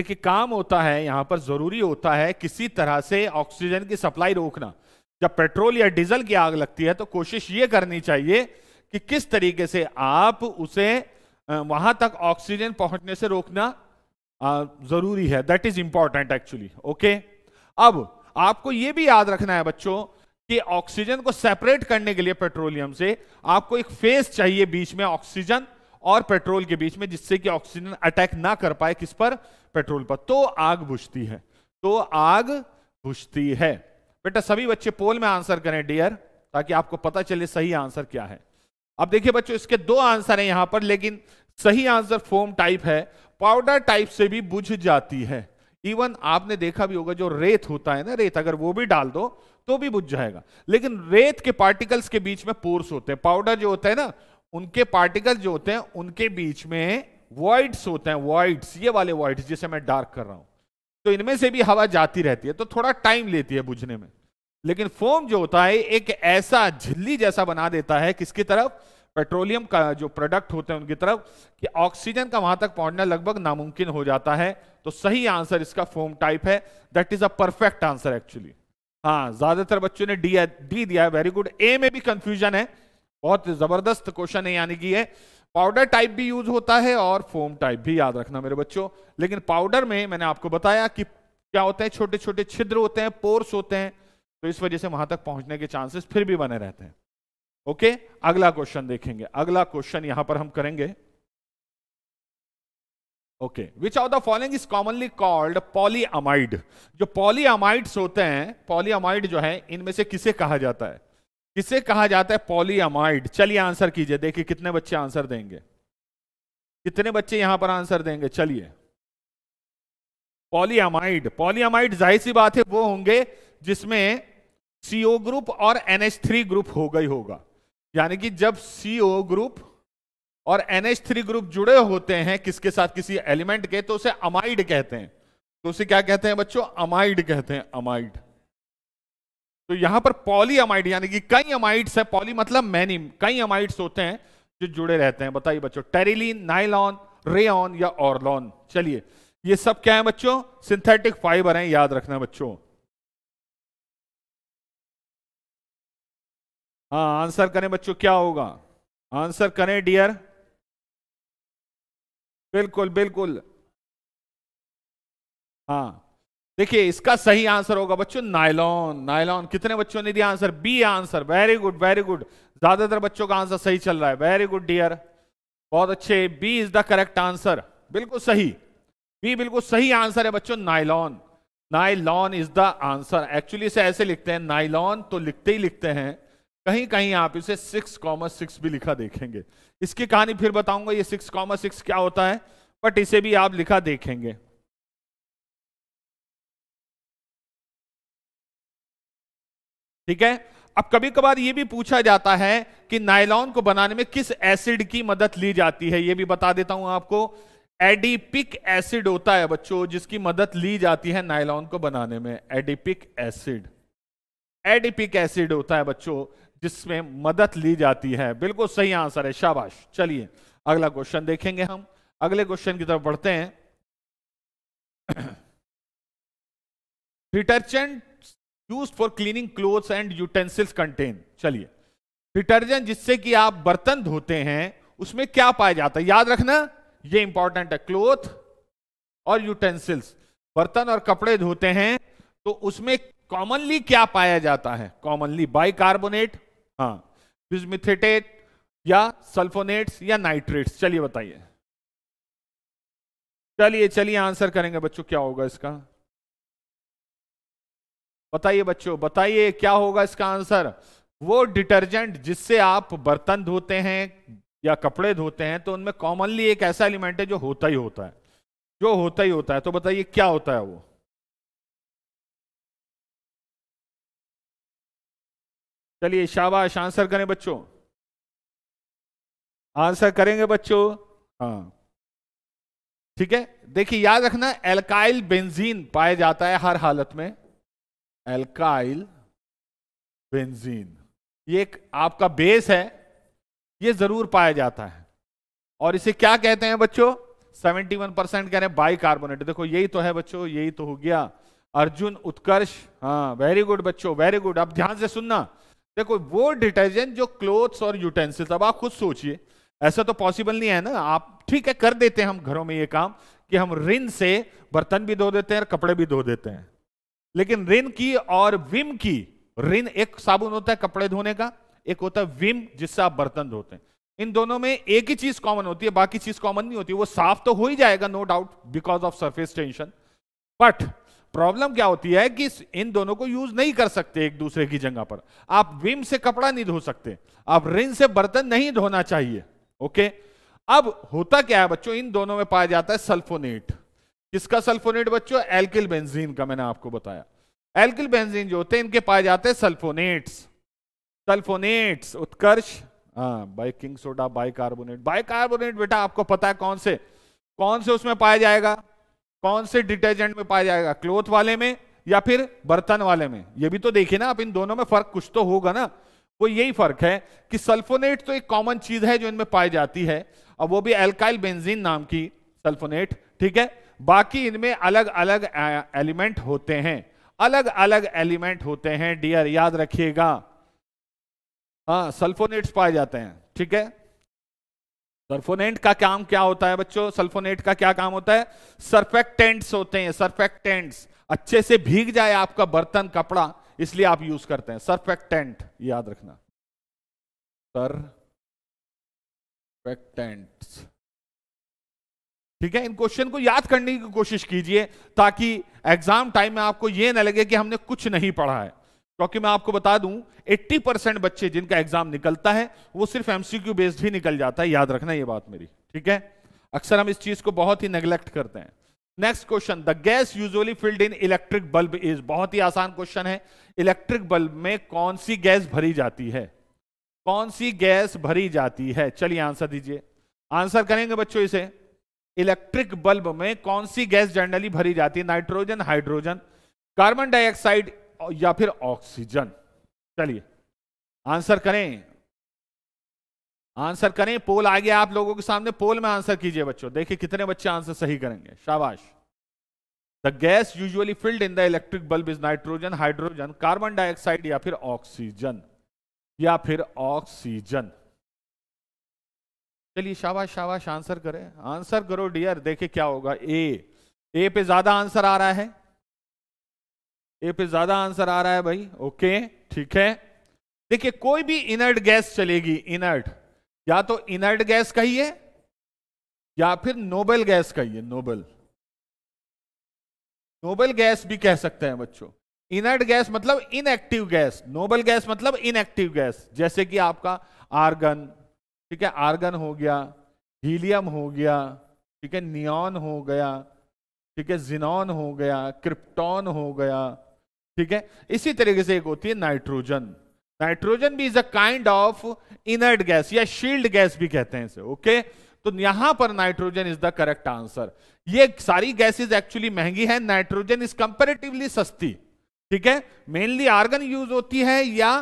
देखिए काम होता है यहां पर ज़रूरी होता है किसी तरह से ऑक्सीजन की सप्लाई रोकना जब पेट्रोल या डीजल की आग लगती है तो कोशिश ये करनी चाहिए कि किस तरीके से आप उसे वहां तक ऑक्सीजन पहुंचने से रोकना जरूरी है that is important actually okay अब आपको यह भी याद रखना है बच्चों कि ऑक्सीजन को सेपरेट करने के लिए पेट्रोलियम से आपको एक फेस चाहिए बीच में ऑक्सीजन और पेट्रोल के बीच में जिससे कि ऑक्सीजन अटैक ना कर पाए किस पर पेट्रोल पर तो आग बुझती है तो आग बुझती है बेटा सभी बच्चे पोल में आंसर करें डियर ताकि आपको पता चले सही आंसर क्या है अब देखिए बच्चों इसके दो आंसर हैं यहां पर लेकिन सही आंसर फोम टाइप है पाउडर टाइप से भी बुझ जाती है इवन आपने देखा भी होगा जो रेत होता है ना रेत अगर वो भी डाल दो तो भी बुझ जाएगा लेकिन रेत के पार्टिकल्स के बीच में पोर्स होते हैं पाउडर जो होता है ना उनके पार्टिकल जो होते हैं उनके बीच में वॉइड्स होते हैं वॉइड्स ये वाले वॉइड्स जिसे मैं डार्क कर रहा हूं तो इनमें से भी हवा जाती रहती है तो थोड़ा टाइम लेती है बुझने में लेकिन फोम जो होता है एक ऐसा झिल्ली जैसा बना देता है किसकी तरफ पेट्रोलियम का जो प्रोडक्ट होते हैं उनकी तरफ कि ऑक्सीजन का वहां तक पहुंचना लगभग नामुमकिन हो जाता है तो सही आंसर इसका फोम टाइप है that is a perfect answer actually हाँ ज्यादातर बच्चों ने डी डी दिया है वेरी गुड ए में भी कंफ्यूजन है बहुत जबरदस्त क्वेश्चन है यानी कि ये पाउडर टाइप भी यूज होता है और फोम टाइप भी याद रखना मेरे बच्चों लेकिन पाउडर में मैंने आपको बताया कि क्या होते हैं छोटे छोटे छिद्र होते हैं पोर्स होते हैं तो इस वजह से वहां तक पहुंचने के चांसेस फिर भी बने रहते हैं ओके अगला क्वेश्चन देखेंगे अगला क्वेश्चन यहां पर हम करेंगे okay which of the following is commonly called polyamide जो पॉलीअमाइड्स होते हैं पॉलीअमाइड जो है इनमें से किसे कहा जाता है किसे कहा जाता है पॉलीअमाइड चलिए आंसर कीजिए देखिए कितने बच्चे आंसर देंगे कितने बच्चे यहां पर आंसर देंगे चलिए पॉलीअमाइड पॉलीअमाइड जाहिर सी बात है वो होंगे जिसमें सीओ ग्रुप और एनएच थ्री ग्रुप हो गई होगा यानी कि जब सीओ ग्रुप और एनएच थ्री ग्रुप जुड़े होते हैं किसके साथ किसी एलिमेंट के तो उसे अमाइड कहते हैं तो उसे क्या कहते हैं बच्चों अमाइड कहते हैं अमाइड तो यहां पर अमाइड यानी कि कई अमाइड्स है पॉली मतलब मैनी कई अमाइड्स होते हैं जो जुड़े रहते हैं बताइए बच्चों टेरिलीन नाइलॉन रेऑन या ऑरलॉन चलिए ये सब क्या है बच्चों सिंथेटिक फाइबर हैं याद रखना बच्चों हाँ आंसर करें बच्चों क्या होगा आंसर करें डियर बिल्कुल बिल्कुल हाँ देखिए इसका सही आंसर होगा बच्चों नायलॉन नायलॉन कितने बच्चों ने दिया answer B answer very good very good ज्यादातर बच्चों का आंसर सही चल रहा है वेरी गुड डियर बहुत अच्छे B is the correct answer बिल्कुल सही बी बिल्कुल सही आंसर है बच्चों nylon nylon is the answer actually इसे ऐसे लिखते हैं नायलॉन तो लिखते ही लिखते हैं कहीं कहीं आप इसे सिक्स कॉमर सिक्स भी लिखा देखेंगे इसकी कहानी फिर बताऊंगा ये सिक्स कॉमर सिक्स क्या होता है बट इसे भी आप लिखा देखेंगे ठीक है अब कभी कभार यह भी पूछा जाता है कि नायलॉन को बनाने में किस एसिड की मदद ली जाती है यह भी बता देता हूं आपको एडिपिक एसिड होता है बच्चों जिसकी मदद ली जाती है नायलॉन को बनाने में एडिपिक एसिड एडिपिक एसिड होता है बच्चों जिसमें मदद ली जाती है बिल्कुल सही आंसर है शाबाश चलिए अगला क्वेश्चन देखेंगे हम अगले क्वेश्चन की तरफ बढ़ते हैं detergent use for cleaning cloth and utensils contain चलिए डिटर्जेंट जिससे कि आप बर्तन धोते हैं उसमें क्या पाया जाता है याद रखना ये इंपॉर्टेंट है क्लोथ और यूटेंसिल्स बर्तन और कपड़े धोते हैं तो उसमें कॉमनली क्या पाया जाता है कॉमनली बाइकार्बोनेट हाँ बिजमिथेटेट या सल्फोनेट्स या नाइट्रेट्स चलिए बताइए चलिए चलिए आंसर करेंगे बच्चों क्या होगा इसका बताइए बच्चों बताइए क्या होगा इसका आंसर वो डिटर्जेंट जिससे आप बर्तन धोते हैं या कपड़े धोते हैं तो उनमें कॉमनली एक ऐसा एलिमेंट है जो होता ही होता है जो होता ही होता है तो बताइए क्या होता है वो चलिए शाबाश आंसर करें बच्चों आंसर करेंगे बच्चों हाँ ठीक है देखिए याद रखना एल्काइल बेंजीन पाया जाता है हर हालत में एल्काइल बेंजीन ये एक आपका बेस है ये जरूर पाया जाता है और इसे क्या कहते हैं बच्चों 71 परसेंट कह रहे हैं बाई कार्बोनेट देखो यही तो है बच्चों यही तो हो गया अर्जुन उत्कर्ष हाँ वेरी गुड बच्चों वेरी गुड अब ध्यान से सुनना देखो वो डिटर्जेंट जो क्लोथ्स और यूटेंसिल्स अब आप खुद सोचिए ऐसा तो पॉसिबल नहीं है ना आप ठीक है कर देते हैं हम घरों में ये काम कि हम रिन से बर्तन भी धो देते हैं और कपड़े भी धो देते हैं लेकिन रिन की और विम की रिन एक साबुन होता है कपड़े धोने का एक होता है विम जिससे आप बर्तन धोते हैं इन दोनों में एक ही चीज कॉमन होती है बाकी चीज कॉमन नहीं होती वो साफ तो हो ही जाएगा no doubt because of surface tension but problem क्या होती है कि इन दोनों को यूज नहीं कर सकते एक दूसरे की जगह पर आप विम से कपड़ा नहीं धो सकते आप रिन से बर्तन नहीं धोना चाहिए ओके अब होता क्या है बच्चों इन दोनों में पाया जाता है सल्फोनेट किसका सल्फोनेट बच्चों एल्किल बेंजीन का मैंने आपको बताया एल्किल बेंजीन जो होते हैं इनके पाए जाते हैं सल्फोनेट्स सल्फोनेट्स उत्कर्ष हाँ, बाइकिंग सोडा बाइकार्बोनेट बाइकार्बोनेट बेटा आपको पता है कौन से कौन से उसमें पाया जाएगा कौन से डिटर्जेंट में पाया जाएगा क्लोथ वाले में या फिर बर्तन वाले में ये भी तो देखिए ना आप इन दोनों में फर्क कुछ तो होगा ना वो तो यही फर्क है कि सल्फोनेट तो एक कॉमन चीज है जो इनमें पाई जाती है और वो भी एल्काइल बेंजीन नाम की सल्फोनेट ठीक है बाकी इनमें अलग अलग एलिमेंट होते हैं अलग अलग एलिमेंट होते हैं डियर याद रखिएगा हाँ सल्फोनेट्स पाए जाते हैं ठीक है सल्फोनेट का काम क्या होता है बच्चों सल्फोनेट का क्या काम होता है सरफेक्टेंट्स होते हैं सरफेक्टेंट्स अच्छे से भीग जाए आपका बर्तन कपड़ा इसलिए आप यूज करते हैं सरफेक्टेंट याद रखना सरफेक्टेंट्स ठीक है इन क्वेश्चन को याद करने की कोशिश कीजिए ताकि एग्जाम टाइम में आपको यह ना लगे कि हमने कुछ नहीं पढ़ा है क्योंकि मैं आपको बता दूं 80 परसेंट बच्चे जिनका एग्जाम निकलता है वो सिर्फ एमसीक्यू बेस्ड ही निकल जाता है याद रखना ये बात मेरी ठीक है अक्सर हम इस चीज को बहुत ही नेग्लेक्ट करते हैं next question the gas usually filled in electric bulb is बहुत ही आसान क्वेश्चन है इलेक्ट्रिक बल्ब में कौन सी गैस भरी जाती है कौन सी गैस भरी जाती है चलिए आंसर दीजिए आंसर करेंगे बच्चों इसे इलेक्ट्रिक बल्ब में कौन सी गैस जनरली भरी जाती है नाइट्रोजन हाइड्रोजन कार्बन डाइऑक्साइड या फिर ऑक्सीजन चलिए आंसर करें आंसर करें पोल आ गया आप लोगों के सामने पोल में आंसर कीजिए बच्चों देखिए कितने बच्चे आंसर सही करेंगे शाबाश the gas usually filled in the electric bulb is nitrogen hydrogen carbon dioxide या फिर ऑक्सीजन या फिर ऑक्सीजन चलिए शाबाश शाबाश आंसर करें आंसर करो डियर देखे क्या होगा ए ए पे ज्यादा आंसर आ रहा है ए पे ज्यादा आंसर आ रहा है भाई ओके ठीक है देखिए कोई भी इनर्ट गैस चलेगी इनर्ट या तो इनर्ट गैस कहिए या फिर नोबल गैस कहिए नोबल नोबल गैस भी कह सकते हैं बच्चों इनर्ट गैस मतलब इनएक्टिव गैस नोबल गैस मतलब इनएक्टिव गैस जैसे कि आपका आर्गन ठीक है आर्गन हो गया हीलियम हो गया ठीक है नियॉन हो गया ठीक है जिनॉन हो गया क्रिप्टॉन हो गया ठीक है इसी तरीके से एक होती है नाइट्रोजन नाइट्रोजन भी is a kind of inert gas या शील्ड गैस भी कहते हैं इसे ओके तो यहां पर nitrogen is the correct answer ये सारी गैसेज एक्चुअली महंगी है नाइट्रोजन इज कंपेरेटिवली सस्ती ठीक है मेनली आर्गन यूज होती है या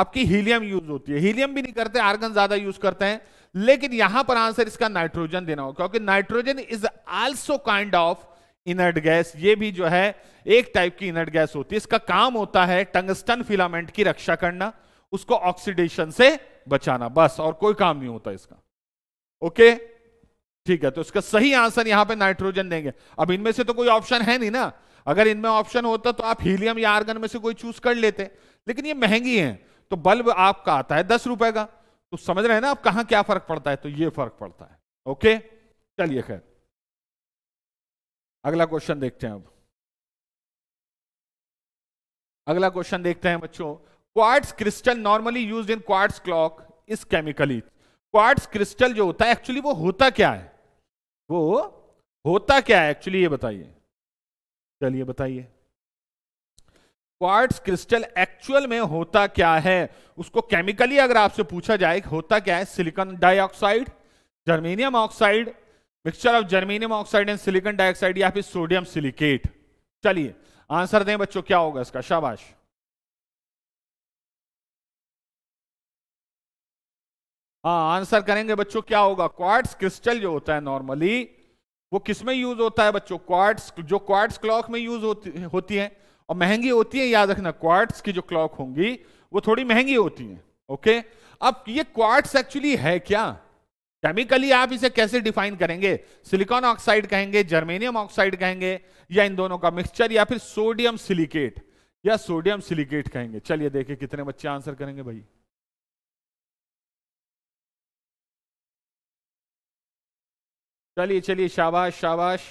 आपकी हीलियम यूज होती है हीलियम भी नहीं करते आर्गन ज्यादा यूज करते हैं लेकिन यहां पर आंसर इसका नाइट्रोजन देना होगा क्योंकि nitrogen is also kind of inert gas ये भी जो है एक टाइप की इनर्ट गैस होती है इसका काम होता है टंगस्टन फिलामेंट की रक्षा करना उसको ऑक्सीडेशन से बचाना बस और कोई काम नहीं होता इसका ओके ठीक है तो इसका सही आंसर यहां पे नाइट्रोजन देंगे अब इनमें से तो कोई ऑप्शन है नहीं ना अगर इनमें ऑप्शन होता तो आप हीलियम या आर्गन में से कोई चूज कर लेते लेकिन ये महंगी है तो बल्ब आपका आता है दस रुपए का तो समझ रहे हैं ना आप कहा क्या फर्क पड़ता है तो ये फर्क पड़ता है ओके चलिए खैर अगला क्वेश्चन देखते हैं अब अगला क्वेश्चन देखते हैं बच्चों quartz crystal normally used in quartz clock इस केमिकली क्वार्ट्स क्रिस्टल जो होता है एक्चुअली वो होता क्या है वो होता क्या है एक्चुअली ये बताइए चलिए बताइए क्वार्ट्स क्रिस्टल एक्चुअल में होता क्या है उसको केमिकली अगर आपसे पूछा जाए होता क्या है silicon dioxide germanium oxide mixture of germanium oxide and silicon dioxide या फिर सोडियम सिलिकेट चलिए आंसर दें बच्चों क्या होगा इसका शाबाश हाँ आंसर करेंगे बच्चों क्या होगा क्वार्ट्स क्रिस्टल जो होता है नॉर्मली वो किसमें यूज होता है बच्चों क्वार्ट्स जो क्वार्ट्स क्लॉक में यूज होती, होती है और महंगी होती है याद रखना क्वार्ट्स की जो क्लॉक होंगी वो थोड़ी महंगी होती है ओके अब ये क्वार्ट्स एक्चुअली है क्या केमिकली आप इसे कैसे डिफाइन करेंगे सिलिकॉन ऑक्साइड कहेंगे जर्मेनियम ऑक्साइड कहेंगे या इन दोनों का मिक्सचर या फिर सोडियम सिलिकेट या सोडियम सिलिकेट कहेंगे चलिए देखिए कितने बच्चे आंसर करेंगे भाई चलिए चलिए शाबाश शाबाश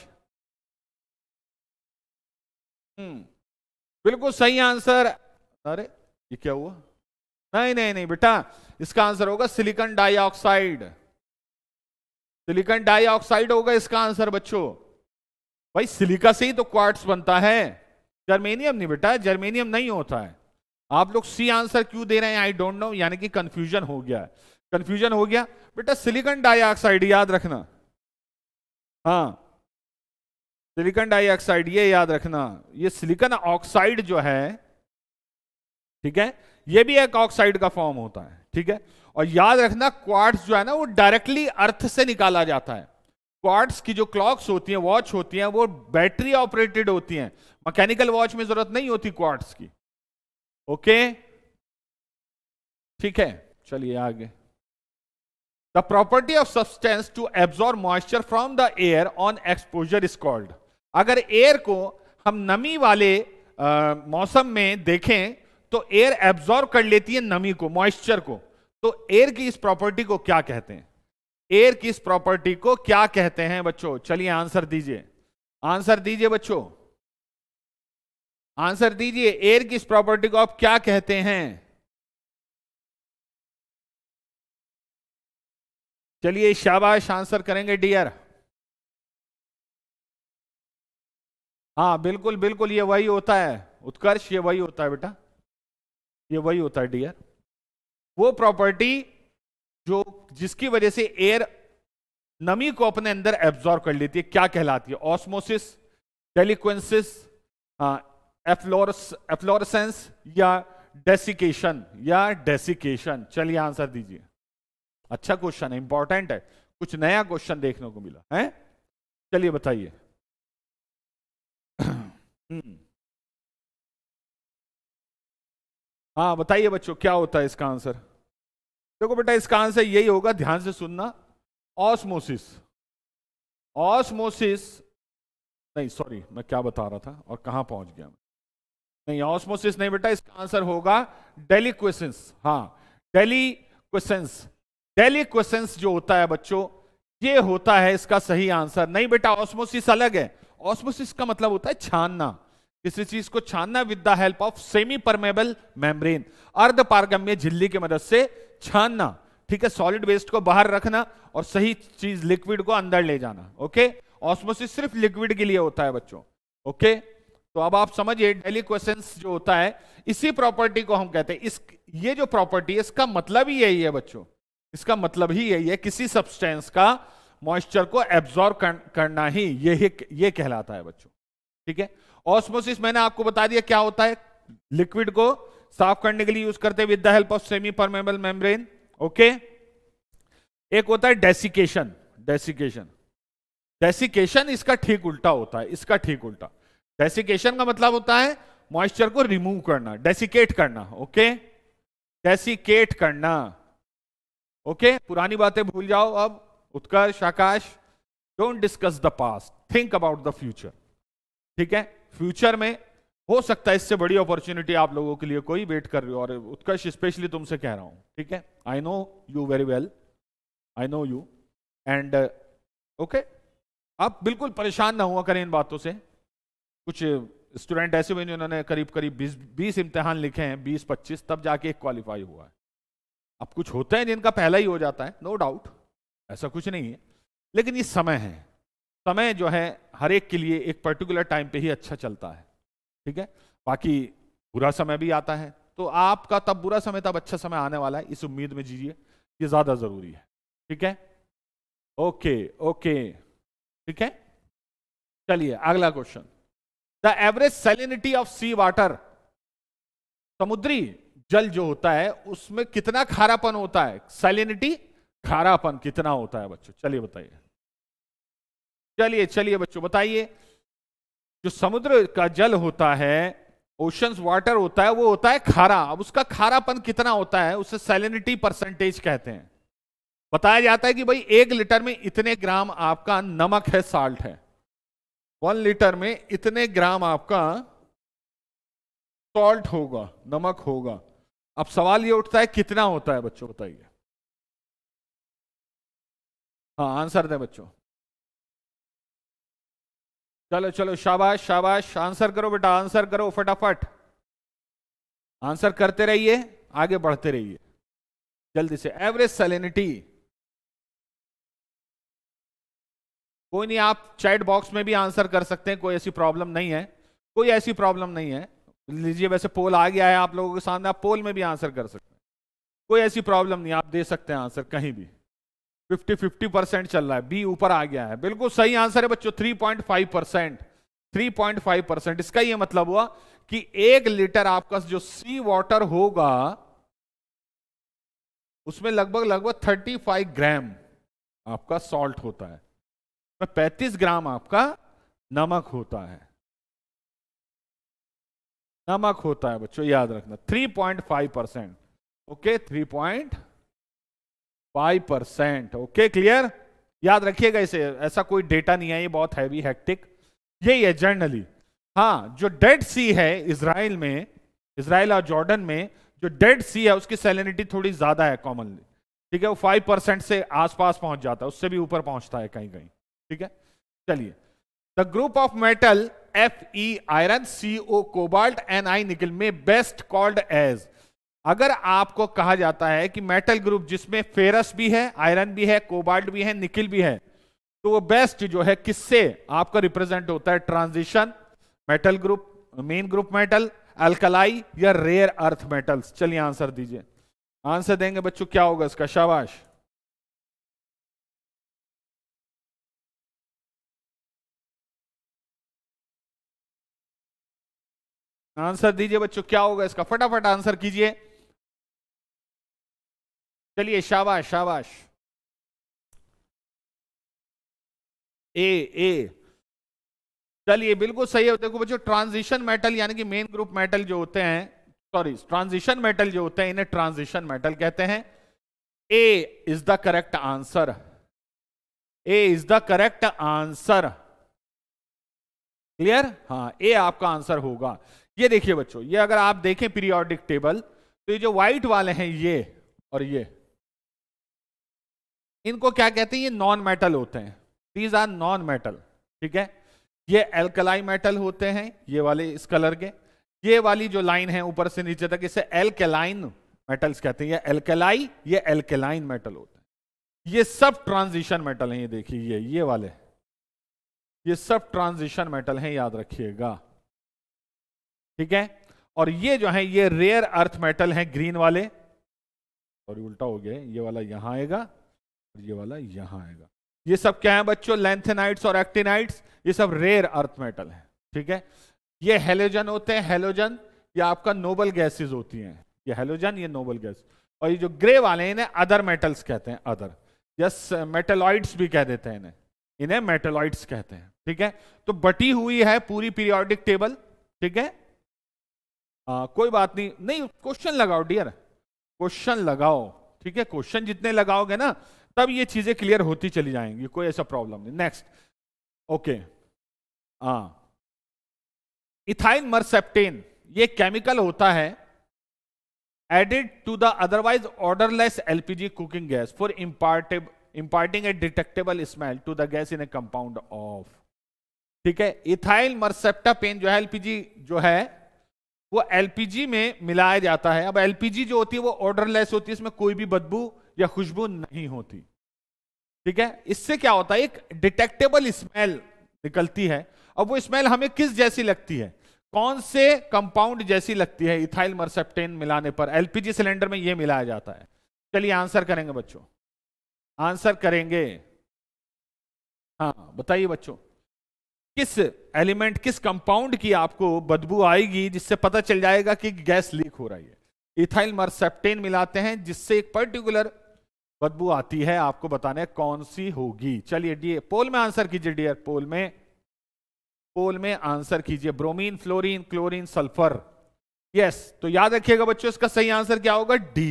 हम्म बिल्कुल सही आंसर अरे ये क्या हुआ नहीं नहीं नहीं बेटा इसका आंसर होगा सिलिकॉन डाइऑक्साइड सिलिकॉन डाइऑक्साइड होगा इसका आंसर बच्चों भाई सिलिका से ही तो क्वार्ट्स बनता है जर्मेनियम नहीं बेटा जर्मेनियम नहीं होता है आप लोग सी आंसर क्यों दे रहे हैं आई डोंट नो यानी कि कंफ्यूजन हो गया कंफ्यूजन हो गया बेटा सिलिकॉन डाइऑक्साइड याद रखना हाँ सिलिकॉन डाइऑक्साइड ये याद रखना ये सिलिकॉन ऑक्साइड जो है ठीक है ये भी एक ऑक्साइड का फॉर्म होता है ठीक है और याद रखना क्वार्ट्स जो है ना वो डायरेक्टली अर्थ से निकाला जाता है क्वार्ट्स की जो क्लॉक्स होती हैं वॉच होती हैं वो बैटरी ऑपरेटेड होती हैं मैकेनिकल वॉच में जरूरत नहीं होती क्वार्ट्स की ओके ठीक है चलिए आगे the property of substance to absorb moisture from the air on exposure is called अगर एयर को हम नमी वाले मौसम में देखें तो एयर एब्जॉर्व कर लेती है नमी को मॉइस्चर को तो एयर की इस प्रॉपर्टी को क्या कहते हैं एयर की इस प्रॉपर्टी को क्या कहते हैं बच्चों चलिए आंसर दीजिए आंसर दीजिए बच्चों आंसर दीजिए एयर की इस प्रॉपर्टी को आप क्या कहते हैं चलिए शाबाश आंसर करेंगे डियर हाँ बिल्कुल बिल्कुल ये वही होता है उत्कर्ष ये वही होता है बेटा ये वही होता है डियर वो प्रॉपर्टी जो जिसकी वजह से एयर नमी को अपने अंदर एब्जॉर्व कर लेती है क्या कहलाती है ऑस्मोसिस डेलिक्वेंसिस एफ्लोरसेंस या डेसिकेशन या डेसिकेशन चलिए आंसर दीजिए अच्छा क्वेश्चन है इंपॉर्टेंट है कुछ नया क्वेश्चन देखने को मिला है चलिए बताइए हम्म। हाँ बताइए बच्चों क्या होता है इसका आंसर देखो बेटा इसका आंसर यही होगा ध्यान से सुनना ऑस्मोसिस ऑस्मोसिस नहीं सॉरी मैं क्या बता रहा था और कहां पहुंच गया मैं नहीं ऑस्मोसिस नहीं बेटा इसका आंसर होगा डेली क्वेश्चन हाँ डेली डेली क्वेश्चन जो होता है बच्चों ये होता है इसका सही आंसर नहीं बेटा ऑस्मोसिस अलग है ऑस्मोसिस का मतलब होता है छानना किसी चीज को छानना with the help of semi permeable membrane अर्ध पारगम्य झिल्ली की मदद से छानना ठीक है सॉलिड वेस्ट को बाहर रखना और सही चीज लिक्विड को अंदर ले जाना ओके ऑस्मोसिस सिर्फ लिक्विड के लिए होता है बच्चों ओके तो अब आप समझिए डेली क्वेश्चन जो होता है इसी प्रॉपर्टी को हम कहते हैं इस ये जो प्रॉपर्टी है इसका मतलब ही यही है बच्चों इसका मतलब ही यही है किसी सब्सटेंस का मॉइस्चर को एब्जॉर्व कर, करना ही ये ही, ये कहलाता है बच्चों ठीक है ऑस्मोसिस मैंने आपको बता दिया क्या होता है लिक्विड को साफ करने के लिए यूज करते हैं with the help of semi permeable membrane okay एक होता है डेसिकेशन डेसिकेशन डेसिकेशन इसका ठीक उल्टा होता है इसका ठीक उल्टा डेसिकेशन का मतलब होता है मॉइस्चर को रिमूव करना डेसिकेट करना ओके डेसिकेट करना ओके पुरानी बातें भूल जाओ अब Utkarsh Akash don't discuss the past think about the future ठीक है फ्यूचर में हो सकता है इससे बड़ी अपॉर्चुनिटी आप लोगों के लिए कोई वेट कर रही हो और उत्कर्ष स्पेशली तुमसे कह रहा हूं ठीक है I know you very well I know you and okay आप बिल्कुल परेशान ना हुआ करें इन बातों से कुछ स्टूडेंट ऐसे हुए जिन्होंने करीब करीब 20 बीस इम्तिहान लिखे हैं 20 25 तब जाके एक क्वालिफाई हुआ है अब कुछ होते हैं जिनका पहला ही हो जाता है नो no डाउट ऐसा कुछ नहीं है लेकिन ये समय है समय जो है हर एक के लिए एक पर्टिकुलर टाइम पे ही अच्छा चलता है ठीक है बाकी बुरा समय भी आता है तो आपका तब बुरा समय तब अच्छा समय आने वाला है इस उम्मीद में जीजिए ये ज़्यादा ज़रूरी है ठीक है ओके ओके ठीक है चलिए अगला question the average salinity of sea water समुद्री जल जो होता है उसमें कितना खारापन होता है सेलिनिटी खारापन कितना होता है बच्चों चलिए बताइए चलिए चलिए बच्चों बताइए जो समुद्र का जल होता है ओशंस वाटर होता है वो होता है खारा अब उसका खारापन कितना होता है उसे सैलिनिटी परसेंटेज कहते हैं बताया जाता है कि भाई एक लीटर में इतने ग्राम आपका नमक है साल्ट है वन लीटर में इतने ग्राम आपका सॉल्ट होगा नमक होगा अब सवाल ये उठता है कितना होता है बच्चों बताइए हाँ आंसर दें बच्चों चलो चलो शाबाश शाबाश आंसर करो बेटा आंसर करो फटाफट आंसर करते रहिए आगे बढ़ते रहिए जल्दी से एवरेज सेलिनिटी कोई नहीं आप चैट बॉक्स में भी आंसर कर सकते हैं कोई ऐसी प्रॉब्लम नहीं है कोई ऐसी प्रॉब्लम नहीं है लीजिए वैसे पोल आ गया है आप लोगों के सामने आप पोल में भी आंसर कर सकते हैं कोई ऐसी प्रॉब्लम नहीं आप दे सकते हैं आंसर कहीं भी फिफ्टी फिफ्टी परसेंट चल रहा है बी ऊपर आ गया है बिल्कुल सही आंसर है बच्चों three point five percent three point five percent इसका यह मतलब हुआ कि एक लीटर आपका जो सी वाटर होगा उसमें लगभग लगभग थर्टी फाइव ग्राम आपका सॉल्ट होता है पैंतीस ग्राम आपका नमक होता है नमक होता है बच्चों याद रखना three point five percent okay three point five percent okay clear याद रखिएगा इसे ऐसा कोई डेटा नहीं है ये बहुत हैवी हेक्टिक यही है जर्नली हाँ जो डेड सी है इसराइल में इसराइल और जॉर्डन में जो डेड सी है उसकी सैलिनिटी थोड़ी ज्यादा है कॉमनली ठीक है वो फाइव परसेंट से आसपास पहुंच जाता है उससे भी ऊपर पहुंचता है कहीं कहीं ठीक है चलिए the group of metal F E iron C O cobalt and I nickel में बेस्ट कॉल्ड एज अगर आपको कहा जाता है कि मेटल ग्रुप जिसमें फेरस भी है आयरन भी है कोबाल्ट भी है निकिल भी है तो वो बेस्ट जो है किससे आपका रिप्रेजेंट होता है transition metal group main group metal alkali या रेयर अर्थ मेटल्स चलिए आंसर दीजिए आंसर देंगे बच्चों क्या होगा इसका शाबाश आंसर दीजिए बच्चों क्या होगा इसका फटाफट आंसर कीजिए चलिए शाबाश शाबाश ए ए चलिए बिल्कुल सही है देखो बच्चों ट्रांजिशन मेटल यानी कि मेन ग्रुप मेटल जो होते हैं सॉरी ट्रांजिशन मेटल जो होते हैं इन्हें ट्रांजिशन मेटल कहते हैं A is the correct answer A is the correct answer clear हाँ ए आपका आंसर होगा ये देखिए बच्चों ये अगर आप देखें पीरियोडिक टेबल तो ये जो व्हाइट वाले हैं ये और ये इनको क्या कहते हैं ये नॉन मेटल होते हैं दीज आर नॉन मेटल ठीक है ये एल्कलाई मेटल होते हैं ये वाले इस कलर के ये वाली जो लाइन है ऊपर से नीचे तक इसे एल्केलाइन मेटल्स कहते हैं ये एल्केलाई ये एल्केलाइन मेटल होते हैं ये सब ट्रांजिशन मेटल हैं ये देखिए ये ये वाले ये सब ट्रांजिशन मेटल हैं याद रखिएगा ठीक है और ये जो है ये रेयर अर्थ मेटल हैं ग्रीन वाले और उल्टा हो गया ये वाला यहां आएगा और ये वाला यहां आएगा ये सब क्या है बच्चों लेंथेनाइट्स और एक्टिनाइट्स ये सब रेयर अर्थ मेटल है ठीक है ये हेलोजन होते हैं हेलोजन ये आपका नोबल गैसेस होती हैं ये हेलोजन ये नोबल गैस और ये जो ग्रे वाले हैं इन्हें अदर मेटल्स कहते हैं अदर यस मेटेलॉइड्स भी कह देते हैं इन्हें इन्हें मेटेलॉइड्स कहते हैं ठीक है तो बटी हुई है पूरी पीरियोडिक टेबल ठीक है आ, कोई बात नहीं नहीं क्वेश्चन लगाओ डियर क्वेश्चन लगाओ ठीक है क्वेश्चन जितने लगाओगे ना तब ये चीजें क्लियर होती चली जाएंगी कोई ऐसा प्रॉब्लम नहीं नेक्स्ट ओके हाँ इथाइन मर्सेप्टेन ये केमिकल होता है added to the otherwise odourless LPG cooking gas for impart imparting a detectable smell to the gas in a compound of ठीक है इथाइल मरसेप्टापेन जो है एलपीजी जो है वो एलपीजी में मिलाया जाता है अब एलपीजी जो होती है वो ऑर्डरलेस होती है इसमें कोई भी बदबू या खुशबू नहीं होती ठीक है इससे क्या होता है एक डिटेक्टेबल स्मेल निकलती है अब वो स्मेल हमें किस जैसी लगती है कौन से कंपाउंड जैसी लगती है इथाइल मर्सेप्टेन मिलाने पर एलपीजी सिलेंडर में ये मिलाया जाता है चलिए आंसर करेंगे बच्चों आंसर करेंगे हाँ बताइए बच्चों किस एलिमेंट किस कंपाउंड की आपको बदबू आएगी जिससे पता चल जाएगा कि गैस लीक हो रही है इथाइल मर्सेप्टेन मिलाते हैं जिससे एक पर्टिकुलर बदबू आती है आपको बताना है कौन सी होगी चलिए डी पोल में आंसर कीजिए डियर पोल में पोल में आंसर कीजिए bromine fluorine chlorine sulphur yes तो याद रखिएगा बच्चों इसका सही आंसर क्या होगा D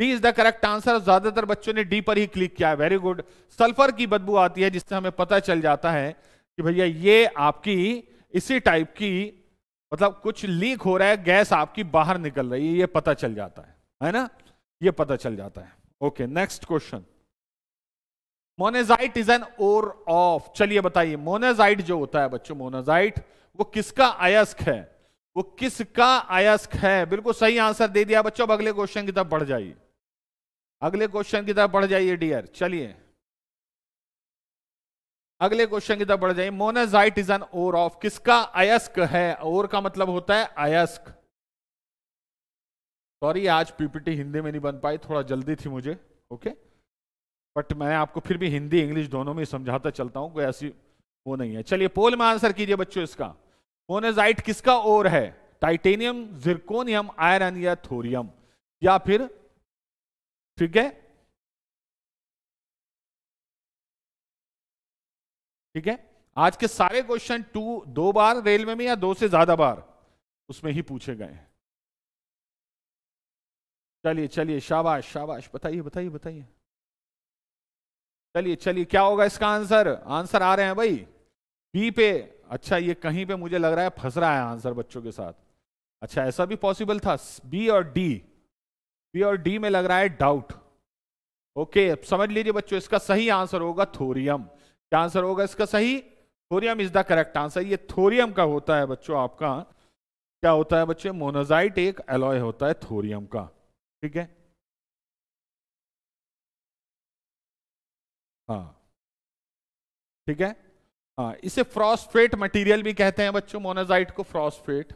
D is the correct answer ज्यादातर बच्चों ने डी पर ही क्लिक किया है वेरी गुड सल्फर की बदबू आती है जिससे हमें पता चल जाता है कि भैया ये आपकी इसी टाइप की मतलब कुछ लीक हो रहा है गैस आपकी बाहर निकल रही है ये पता चल जाता है है ना ये पता चल जाता है okay next question monazite is an ore of चलिए बताइए मोनेजाइट जो होता है बच्चों मोनेजाइट वो किसका अयस्क है वो किसका अयस्क है बिल्कुल सही आंसर दे दिया बच्चों अब अगले क्वेश्चन की तरफ बढ़ जाइए अगले क्वेश्चन की तरफ बढ़ जाइए डियर चलिए अगले क्वेश्चन की तरफ बढ़ जाइए monazite is an ore of किसका अयस्क है ओर का मतलब होता है अयस्क सॉरी आज पीपीटी हिंदी में नहीं बन पाई थोड़ा जल्दी थी मुझे ओके बट मैं आपको फिर भी हिंदी इंग्लिश दोनों में समझाता चलता हूँ कोई ऐसी वो नहीं है चलिए पोल में आंसर कीजिए बच्चों इसका मोनेजाइट किसका ओर है टाइटेनियम जिरकोनियम आयरन या थोरियम या फिर ठीक है ठीक है आज के सारे क्वेश्चन टू दो बार रेलवे में या दो से ज्यादा बार उसमें ही पूछे गए हैं चलिए चलिए शाबाश शाबाश बताइए बताइए बताइए चलिए चलिए क्या होगा इसका आंसर आंसर आ रहे हैं भाई बी पे अच्छा ये कहीं पे मुझे लग रहा है फंस रहा है आंसर बच्चों के साथ अच्छा ऐसा भी पॉसिबल था बी और डी बी और डी में लग रहा है डाउट ओके समझ लीजिए बच्चों इसका सही आंसर होगा थोरियम क्या आंसर होगा इसका सही thorium is the correct answer ये थोरियम का होता है बच्चों आपका क्या होता है बच्चे मोनोजाइट एक एलॉय होता है थोरियम का ठीक है हाँ ठीक है हाँ इसे फ्रॉस्फेट मटेरियल भी कहते हैं बच्चों मोनाजाइट को फ्रॉस्फेट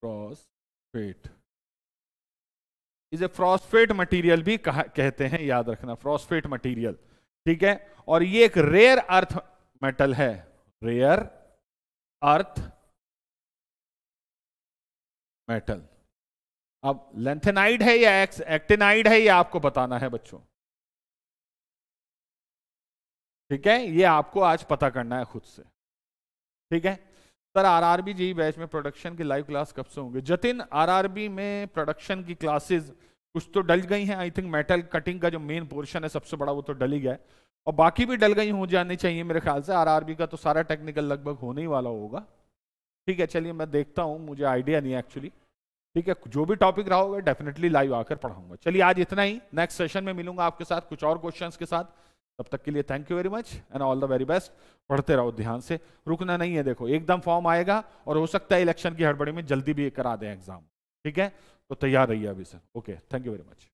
फ्रॉस्फेट इसे फ्रॉस्फेट मटेरियल भी कहते हैं याद रखना फ्रॉस्फेट मटेरियल ठीक है और ये एक रेयर अर्थ मेटल है रेयर अर्थ मेटल अब लेंथेनाइड है या एक्स एक्टेनाइड है ये आपको बताना है बच्चों ठीक है ये आपको आज पता करना है खुद से ठीक है सर आरआरबी जी बैच में प्रोडक्शन की लाइव क्लास कब से होंगे जतिन आरआरबी में प्रोडक्शन की क्लासेस कुछ तो डल गई हैं आई थिंक मेटल कटिंग का जो मेन पोर्शन है सबसे बड़ा वो तो डल ही गया है और बाकी भी डल गई हो जानी चाहिए मेरे ख्याल से आरआरबी का तो सारा टेक्निकल लगभग होने ही वाला होगा ठीक है चलिए मैं देखता हूँ मुझे आइडिया नहीं एक्चुअली ठीक है जो भी टॉपिक रहा होगा डेफिनेटली लाइव आकर पढ़ाऊंगा चलिए आज इतना ही नेक्स्ट सेशन में मिलूंगा आपके साथ कुछ और क्वेश्चंस के साथ तब तक के लिए thank you very much and all the very best पढ़ते रहो ध्यान से रुकना नहीं है देखो एकदम फॉर्म आएगा और हो सकता है इलेक्शन की हड़बड़ी में जल्दी भी करा दें एग्जाम ठीक है तो तैयार रहिए अभी sir okay thank you very much